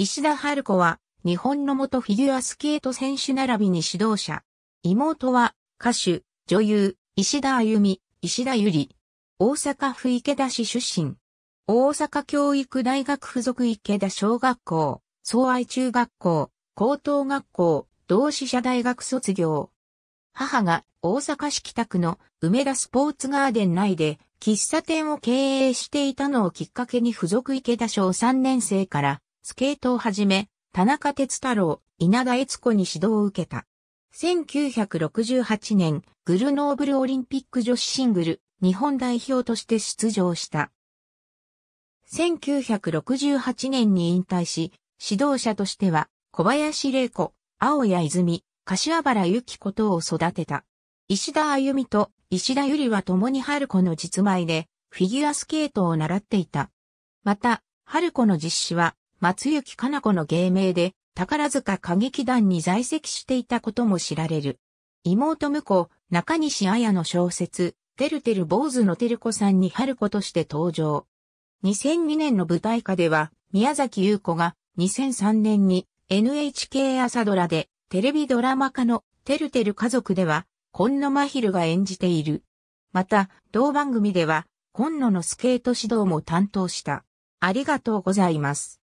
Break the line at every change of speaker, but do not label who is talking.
石田
春子は、日本の元フィギュアスケート選手並びに指導者。妹は、歌手、女優、石田あゆみ、石田ゆり。大阪府池田市出身。大阪教育大学附属池田小学校、総愛中学校、高等学校、同志社大学卒業。母が大阪市北区の梅田スポーツガーデン内で喫茶店を経営していたのをきっかけに付属池田小3年生からスケートをはじめ、田中哲太郎、稲田悦子に指導を受けた。1968年、グルノーブルオリンピック女子シングル、日本代表として出場した。1968年に引退し、指導者としては、小林玲子、青谷泉、柏原由紀子等を育てた。石田歩美と石田ゆりは共に春子の実前で、フィギュアスケートを習っていた。また、春子の実施は、松雪かな子の芸名で、宝塚歌劇団に在籍していたことも知られる。妹婿、中西彩の小説、てるてる坊主のてる子さんに春子として登場。2002年の舞台化では、宮崎優子が2003年に NHK 朝ドラでテレビドラマ化のてるてる家族では、今野真昼が演じている。また、同番組では、今野のスケート指導も担当した。ありがとうございます。